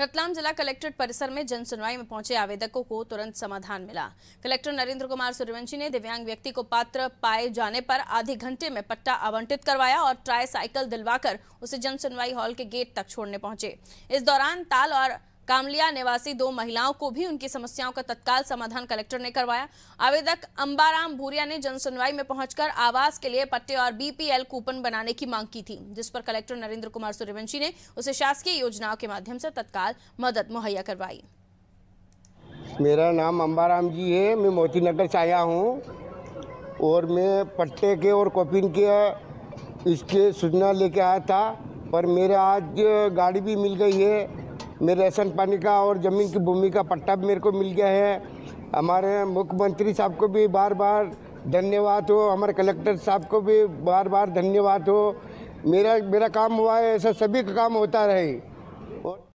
रतलाम जिला कलेक्ट्रेट परिसर में जन सुनवाई में पहुंचे आवेदकों को तुरंत समाधान मिला कलेक्टर नरेंद्र कुमार सूर्यवंशी ने दिव्यांग व्यक्ति को पात्र पाए जाने पर आधे घंटे में पट्टा आवंटित करवाया और ट्राई साइकिल दिलवाकर उसे जन सुनवाई हॉल के गेट तक छोड़ने पहुंचे इस दौरान ताल और कामलिया निवासी दो महिलाओं को भी उनकी समस्याओं का तत्काल समाधान कलेक्टर ने करवाया आवेदक अंबाराम भूरिया ने जनसुनवाई में पहुंचकर आवास के लिए पट्टे और बीपीएल कूपन बनाने की मांग की थी जिस पर कलेक्टर नरेंद्र कुमार सूर्यवंशी ने उसे शासकीय योजनाओं के माध्यम से तत्काल मदद मुहैया करवाई मेरा नाम अम्बाराम जी है मैं मोती नगर से आया हूँ और मैं पट्टे के और कॉपिन के इसके सूचना लेके आया था पर मेरा आज गाड़ी भी मिल गई है मेरे राशन पानी का और ज़मीन की भूमि का पट्टा भी मेरे को मिल गया है हमारे मुख्यमंत्री साहब को भी बार बार धन्यवाद हो हमारे कलेक्टर साहब को भी बार बार धन्यवाद हो मेरा मेरा काम हुआ है ऐसा सभी का काम होता रहे और